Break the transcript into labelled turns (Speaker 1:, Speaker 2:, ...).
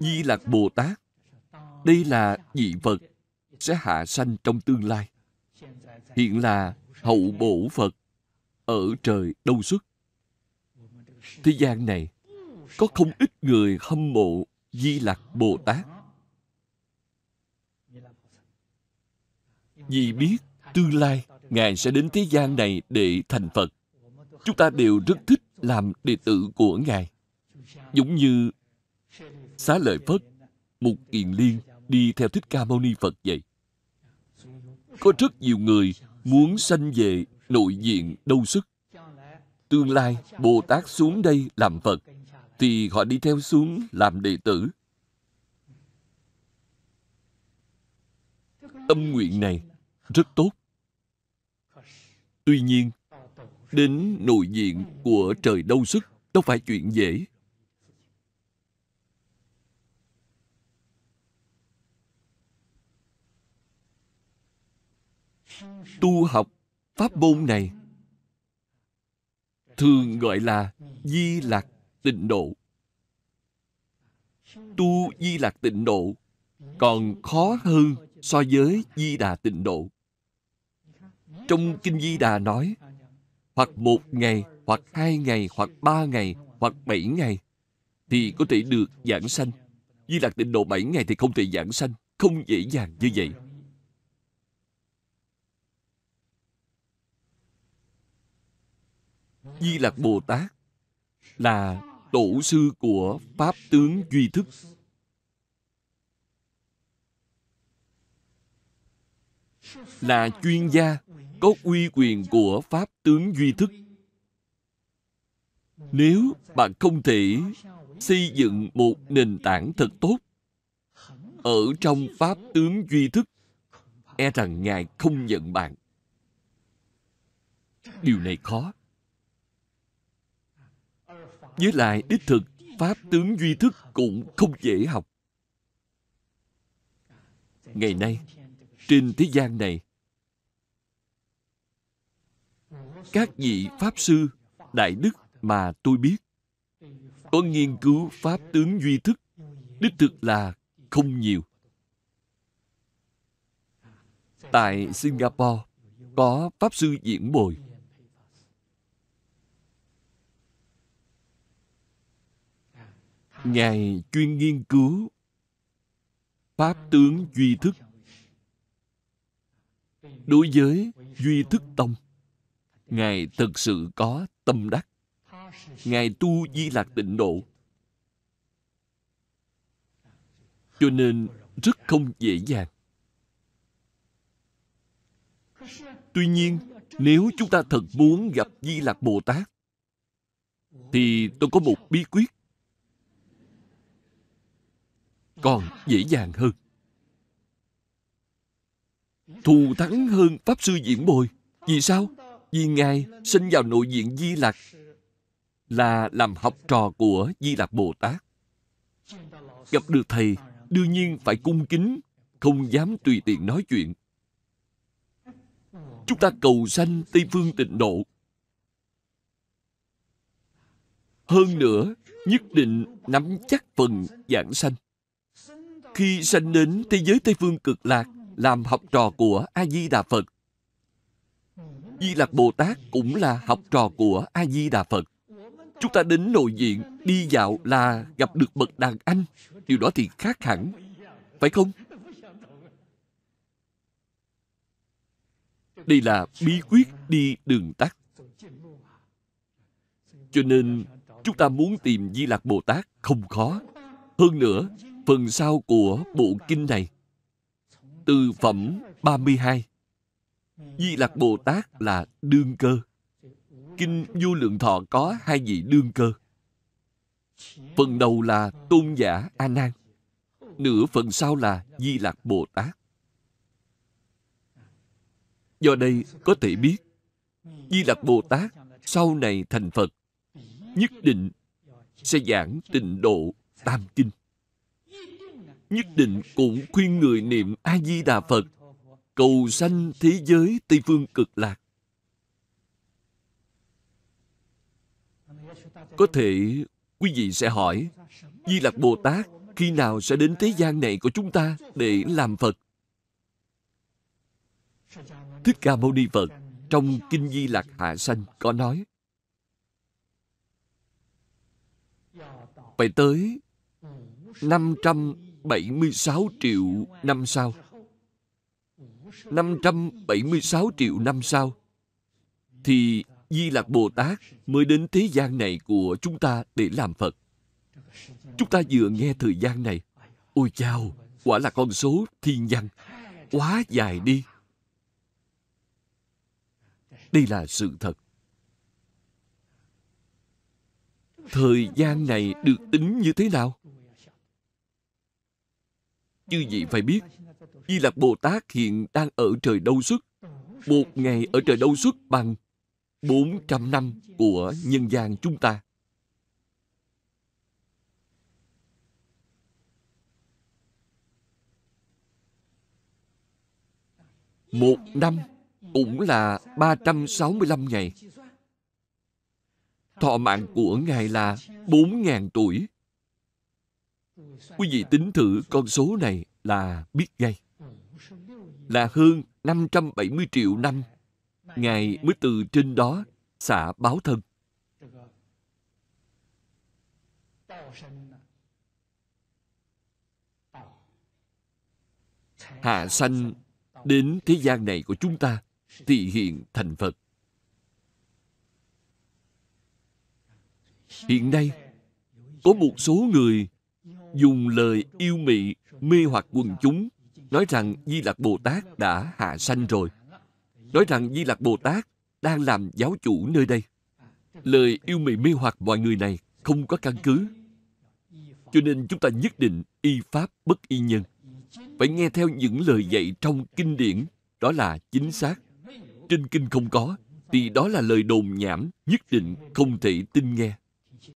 Speaker 1: Di Lạc Bồ Tát, đây là vị Phật sẽ hạ sanh trong tương lai. Hiện là hậu bổ Phật ở trời đâu xuất. Thế gian này có không ít người hâm mộ Di Lạc Bồ Tát. Vì biết tương lai Ngài sẽ đến thế gian này để thành Phật. Chúng ta đều rất thích làm đệ tử của Ngài. Giống như Xá lợi Phất, một kiền liên đi theo Thích Ca Mâu Ni Phật vậy. Có rất nhiều người muốn sanh về nội diện đâu sức. Tương lai, Bồ Tát xuống đây làm Phật, thì họ đi theo xuống làm đệ tử. Tâm nguyện này rất tốt. Tuy nhiên, đến nội diện của trời đâu sức đâu phải chuyện dễ. tu học pháp môn này thường gọi là di lạc tịnh độ tu di lạc tịnh độ còn khó hơn so với di đà tịnh độ trong kinh di đà nói hoặc một ngày hoặc hai ngày hoặc ba ngày hoặc bảy ngày thì có thể được giảng sanh di lạc tịnh độ bảy ngày thì không thể giảng sanh không dễ dàng như vậy Di Lặc Bồ Tát là tổ sư của Pháp tướng Duy Thức. Là chuyên gia có uy quyền của Pháp tướng Duy Thức. Nếu bạn không thể xây dựng một nền tảng thật tốt ở trong Pháp tướng Duy Thức, e rằng Ngài không nhận bạn. Điều này khó. Với lại đích thực Pháp tướng duy thức cũng không dễ học Ngày nay Trên thế gian này Các vị Pháp Sư Đại Đức mà tôi biết Có nghiên cứu Pháp tướng duy thức Đích thực là không nhiều Tại Singapore Có Pháp Sư Diễn Bồi Ngài chuyên nghiên cứu Pháp tướng Duy Thức Đối với Duy Thức Tông Ngài thực sự có tâm đắc Ngài tu di lạc tịnh độ Cho nên rất không dễ dàng Tuy nhiên, nếu chúng ta thật muốn gặp Di Lạc Bồ Tát, thì tôi có một bí quyết còn dễ dàng hơn thù thắng hơn pháp sư diễn bồi vì sao vì ngài sinh vào nội diện di lặc là làm học trò của di lặc bồ tát gặp được thầy đương nhiên phải cung kính không dám tùy tiện nói chuyện chúng ta cầu sanh tây phương tịnh độ hơn nữa nhất định nắm chắc phần giảng sanh khi sanh đến thế giới Tây Phương cực lạc làm học trò của A-di-đà Phật. Di Lặc Bồ Tát cũng là học trò của A-di-đà Phật. Chúng ta đến nội diện, đi dạo là gặp được bậc đàn anh. Điều đó thì khác hẳn. Phải không? Đây là bí quyết đi đường tắt. Cho nên, chúng ta muốn tìm Di Lạc Bồ Tát không khó. Hơn nữa, phần sau của bộ kinh này từ phẩm 32 Di Lặc Bồ Tát là đương cơ Kinh Du Lượng Thọ có hai vị đương cơ Phần đầu là Tôn giả A Nan Nửa phần sau là Di Lặc Bồ Tát Do đây có thể biết Di Lặc Bồ Tát sau này thành Phật Nhất định sẽ giảng tịnh độ Tam Kinh nhất định cũng khuyên người niệm a di đà phật cầu sanh thế giới tây phương cực lạc có thể quý vị sẽ hỏi di lặc bồ tát khi nào sẽ đến thế gian này của chúng ta để làm phật thích ca mâu ni phật trong kinh di lặc hạ sanh có nói phải tới 500 576 triệu năm sau 576 triệu năm sau thì Di Lạc Bồ Tát mới đến thế gian này của chúng ta để làm Phật. Chúng ta vừa nghe thời gian này, ôi chao, quả là con số thiên văn, quá dài đi. Đây là sự thật. Thời gian này được tính như thế nào? Chư vị phải biết, Di Lạc Bồ Tát hiện đang ở trời Đâu Xuất. Một ngày ở trời Đâu Xuất bằng 400 năm của nhân gian chúng ta. Một năm cũng là 365 ngày. Thọ mạng của Ngài là 4.000 tuổi. Quý vị tính thử con số này là biết ngay. Là hơn 570 triệu năm, Ngài mới từ trên đó xả báo thân. Hạ sanh đến thế gian này của chúng ta thì hiện thành Phật. Hiện nay, có một số người dùng lời yêu mị mê hoặc quần chúng, nói rằng Di Lặc Bồ Tát đã hạ sanh rồi. Nói rằng Di Lặc Bồ Tát đang làm giáo chủ nơi đây. Lời yêu mị mê hoặc mọi người này không có căn cứ. Cho nên chúng ta nhất định y pháp bất y nhân. Phải nghe theo những lời dạy trong kinh điển, đó là chính xác. Trên kinh không có, thì đó là lời đồn nhảm, nhất định không thể tin nghe.